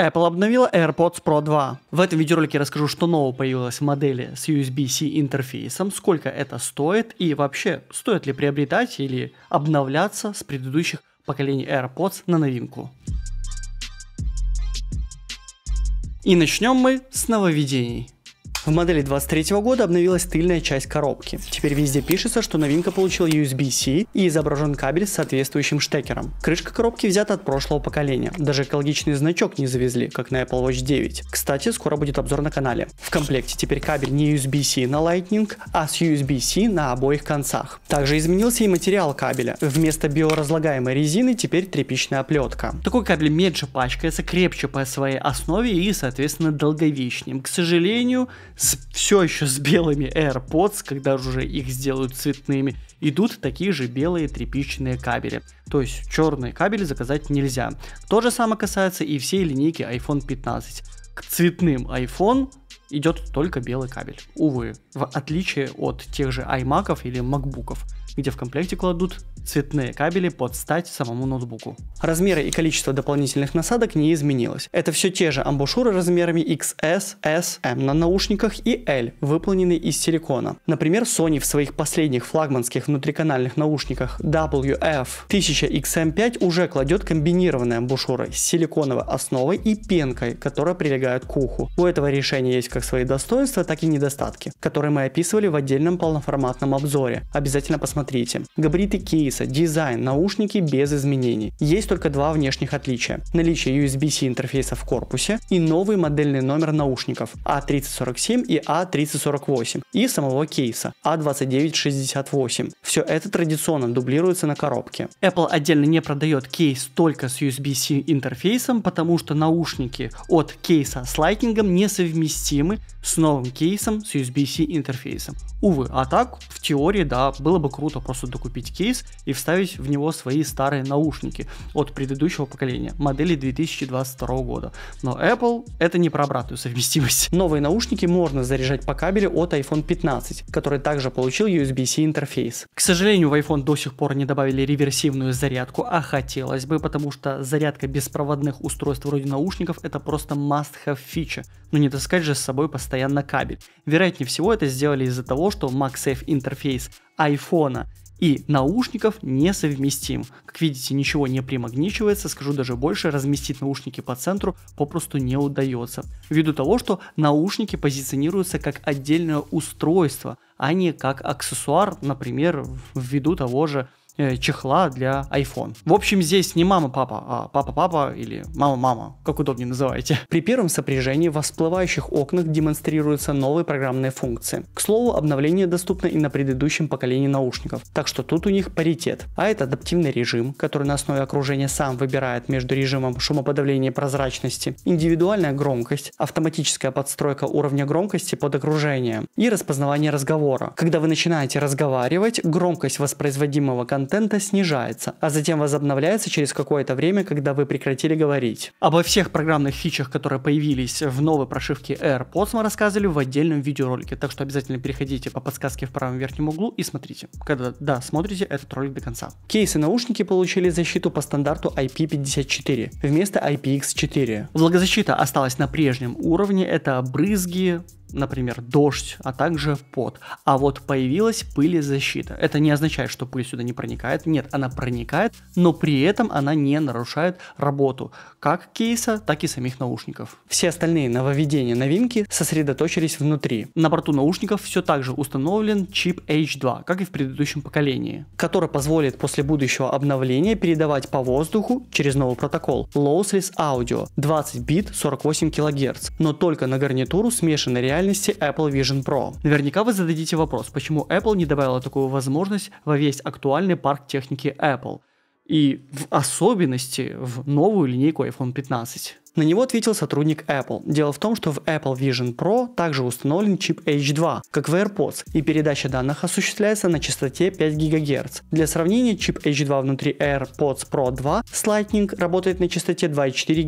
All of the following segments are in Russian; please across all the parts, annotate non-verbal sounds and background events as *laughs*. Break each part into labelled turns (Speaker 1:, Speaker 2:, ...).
Speaker 1: Apple обновила AirPods Pro 2. В этом видеоролике расскажу, что нового появилось в модели с USB-C интерфейсом, сколько это стоит и вообще стоит ли приобретать или обновляться с предыдущих поколений AirPods на новинку. И начнем мы с нововведений. В модели 23 года обновилась тыльная часть коробки. Теперь везде пишется, что новинка получила USB-C и изображен кабель с соответствующим штекером. Крышка коробки взята от прошлого поколения. Даже экологичный значок не завезли, как на Apple Watch 9. Кстати, скоро будет обзор на канале. В комплекте теперь кабель не USB-C на Lightning, а с USB-C на обоих концах. Также изменился и материал кабеля. Вместо биоразлагаемой резины теперь тряпичная оплетка. Такой кабель меньше пачкается, крепче по своей основе и, соответственно, долговечнее. К сожалению, с, все еще с белыми AirPods, когда уже их сделают цветными, идут такие же белые тряпичные кабели. То есть черные кабели заказать нельзя. То же самое касается и всей линейки iPhone 15. К цветным iPhone идет только белый кабель. Увы, в отличие от тех же iMac или MacBookов где в комплекте кладут цветные кабели под стать самому ноутбуку. Размеры и количество дополнительных насадок не изменилось. Это все те же амбушюры размерами XS, S, M на наушниках и L, выполненные из силикона. Например, Sony в своих последних флагманских внутриканальных наушниках WF-1000XM5 уже кладет комбинированные амбушюры с силиконовой основой и пенкой, которая прилегает к уху. У этого решения есть как свои достоинства, так и недостатки, которые мы описывали в отдельном полноформатном обзоре. Обязательно посмотрите смотрите. Габариты кейса, дизайн, наушники без изменений. Есть только два внешних отличия. Наличие USB-C интерфейса в корпусе и новый модельный номер наушников A3047 а и A3048 а и самого кейса A2968. А Все это традиционно дублируется на коробке. Apple отдельно не продает кейс только с USB-C интерфейсом, потому что наушники от кейса с Lightning несовместимы с новым кейсом с USB-C интерфейсом. Увы, а так в теории да, было бы круто круто просто докупить кейс и вставить в него свои старые наушники от предыдущего поколения, модели 2022 года. Но Apple это не про обратную совместимость. *laughs* Новые наушники можно заряжать по кабелю от iPhone 15, который также получил USB-C интерфейс. К сожалению, в iPhone до сих пор не добавили реверсивную зарядку, а хотелось бы, потому что зарядка беспроводных устройств вроде наушников это просто must-have фича, но не таскать же с собой постоянно кабель. Вероятнее всего это сделали из-за того, что MagSafe интерфейс айфона и наушников несовместим. Как видите, ничего не примагничивается, скажу даже больше, разместить наушники по центру попросту не удается. Ввиду того, что наушники позиционируются как отдельное устройство, а не как аксессуар, например, ввиду того же Э, чехла для iPhone. В общем, здесь не мама-папа, а папа-папа или мама-мама, как удобнее называете. При первом сопряжении в всплывающих окнах демонстрируются новые программные функции. К слову, обновление доступно и на предыдущем поколении наушников, так что тут у них паритет. А это адаптивный режим, который на основе окружения сам выбирает между режимом шумоподавления и прозрачности, индивидуальная громкость, автоматическая подстройка уровня громкости под окружение и распознавание разговора. Когда вы начинаете разговаривать, громкость воспроизводимого канала контента снижается, а затем возобновляется через какое-то время, когда вы прекратили говорить. Обо всех программных фичах, которые появились в новой прошивке AirPods мы рассказывали в отдельном видеоролике, так что обязательно переходите по подсказке в правом верхнем углу и смотрите, когда да, смотрите этот ролик до конца. Кейсы наушники получили защиту по стандарту IP54 вместо IPX4. Влагозащита осталась на прежнем уровне, это брызги, например, дождь, а также пот. А вот появилась пылезащита. Это не означает, что пыль сюда не проникает. Нет, она проникает, но при этом она не нарушает работу как кейса, так и самих наушников. Все остальные нововведения новинки сосредоточились внутри. На борту наушников все так же установлен чип H2, как и в предыдущем поколении, который позволит после будущего обновления передавать по воздуху через новый протокол Lossless Audio 20 бит 48 кГц, но только на гарнитуру смешанной реальной реальности Apple Vision Pro. Наверняка вы зададите вопрос, почему Apple не добавила такую возможность во весь актуальный парк техники Apple и в особенности в новую линейку iPhone 15. На него ответил сотрудник Apple. Дело в том, что в Apple Vision Pro также установлен чип H2, как в AirPods, и передача данных осуществляется на частоте 5 ГГц. Для сравнения, чип H2 внутри AirPods Pro 2 с Lightning работает на частоте 2,4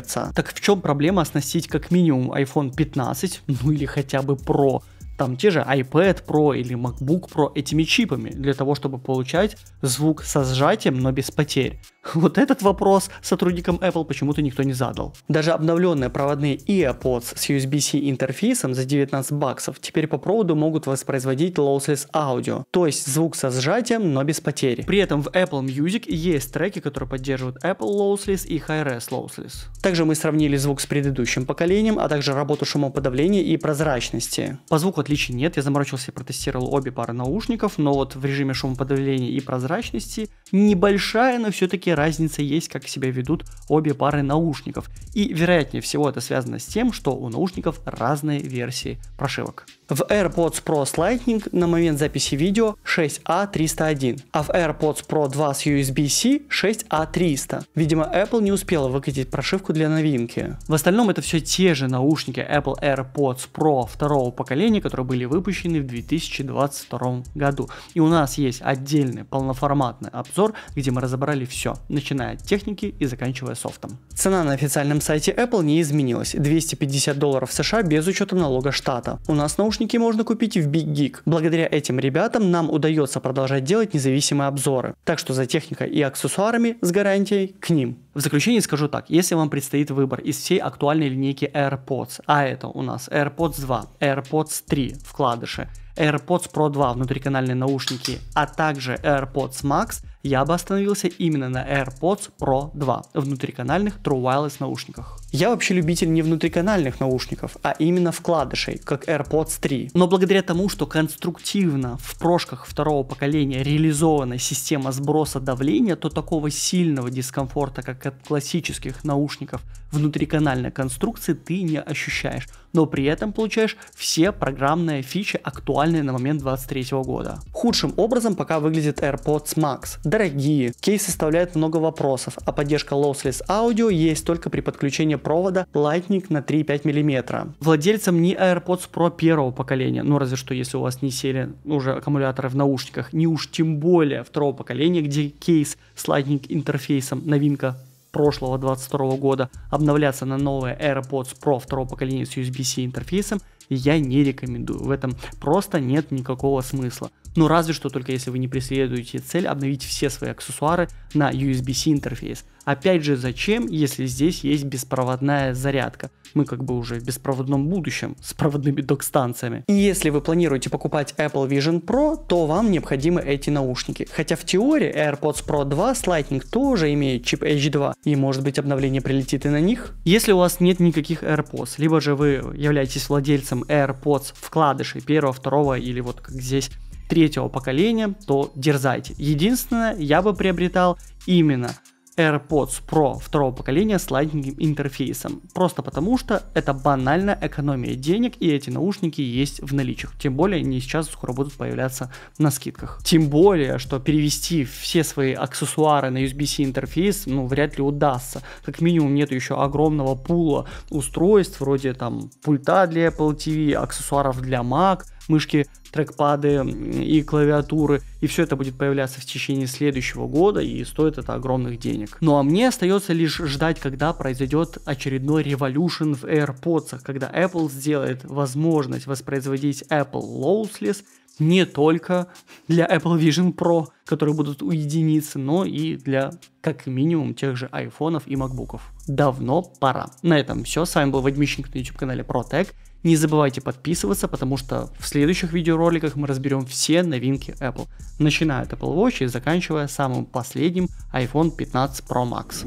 Speaker 1: ГГц. Так в чем проблема оснастить как минимум iPhone 15, ну или хотя бы Pro, там те же iPad Pro или MacBook Pro этими чипами для того, чтобы получать звук со сжатием, но без потерь? *laughs* Вот этот вопрос сотрудникам Apple почему-то никто не задал. Даже обновленные проводные EarPods с USB-C интерфейсом за 19 баксов теперь по проводу могут воспроизводить lossless аудио, то есть звук со сжатием, но без потери. При этом в Apple Music есть треки, которые поддерживают Apple Lossless и Hi-Res Lossless. Также мы сравнили звук с предыдущим поколением, а также работу шумоподавления и прозрачности. По звуку отличий нет. Я заморочился и протестировал обе пары наушников, но вот в режиме шумоподавления и прозрачности небольшая, но все-таки разница есть, как себя ведут обе пары наушников. И вероятнее всего это связано с тем, что у наушников разные версии прошивок. В AirPods Pro с Lightning на момент записи видео 6A301, а, а в AirPods Pro 2 с USB-C 6A300. А Видимо, Apple не успела выкатить прошивку для новинки. В остальном это все те же наушники Apple AirPods Pro второго поколения, которые которые были выпущены в 2022 году. И у нас есть отдельный полноформатный обзор, где мы разобрали все, начиная от техники и заканчивая софтом. Цена на официальном сайте Apple не изменилась – 250 долларов США без учета налога штата. У нас наушники можно купить в Big Geek. Благодаря этим ребятам нам удается продолжать делать независимые обзоры. Так что за техникой и аксессуарами с гарантией к ним. В заключение скажу так, если вам предстоит выбор из всей актуальной линейки AirPods, а это у нас AirPods 2, AirPods 3, вкладыши, AirPods Pro 2, внутриканальные наушники, а также AirPods Max я бы остановился именно на AirPods Pro 2 внутриканальных True Wireless наушниках. Я вообще любитель не внутриканальных наушников, а именно вкладышей, как AirPods 3. Но благодаря тому, что конструктивно в прошках второго поколения реализована система сброса давления, то такого сильного дискомфорта, как от классических наушников внутриканальной конструкции, ты не ощущаешь, но при этом получаешь все программные фичи, актуальные на момент 2023 года. Худшим образом пока выглядит AirPods Max. Дорогие, кейс составляет много вопросов, а поддержка Lossless Audio есть только при подключении провода Lightning на 3,5 мм. Владельцам не AirPods Pro первого поколения, ну разве что если у вас не сели уже аккумуляторы в наушниках, не уж тем более второго поколения, где кейс с Lightning интерфейсом, новинка прошлого 22 года обновляться на новые AirPods Pro второго поколения с USB-C интерфейсом я не рекомендую. В этом просто нет никакого смысла. Ну, разве что только если вы не преследуете цель обновить все свои аксессуары на USB-C интерфейс. Опять же, зачем, если здесь есть беспроводная зарядка? Мы как бы уже в беспроводном будущем с проводными док-станциями. И Если вы планируете покупать Apple Vision Pro, то вам необходимы эти наушники. Хотя в теории AirPods Pro 2 с Lightning тоже имеет чип H2, и может быть обновление прилетит и на них. Если у вас нет никаких AirPods, либо же вы являетесь владельцем AirPods вкладышей первого, второго или вот как здесь третьего поколения, то дерзайте. Единственное, я бы приобретал именно AirPods Pro второго поколения с ладненьким интерфейсом. Просто потому, что это банальная экономия денег, и эти наушники есть в наличии, Тем более, они сейчас скоро будут появляться на скидках. Тем более, что перевести все свои аксессуары на USB-C интерфейс, ну, вряд ли удастся. Как минимум, нет еще огромного пула устройств, вроде там пульта для Apple TV, аксессуаров для Mac, мышки трекпады и клавиатуры, и все это будет появляться в течение следующего года, и стоит это огромных денег. Ну а мне остается лишь ждать, когда произойдет очередной революшн в AirPods, когда Apple сделает возможность воспроизводить Apple Lossless не только для Apple Vision Pro, которые будут уединиться, но и для, как минимум, тех же айфонов и макбуков. Давно пора. На этом все. С вами был Вадимищенко на YouTube-канале ProTech. Не забывайте подписываться, потому что в следующих видеороликах мы разберем все новинки Apple, начиная от Apple Watch и заканчивая самым последним iPhone 15 Pro Max.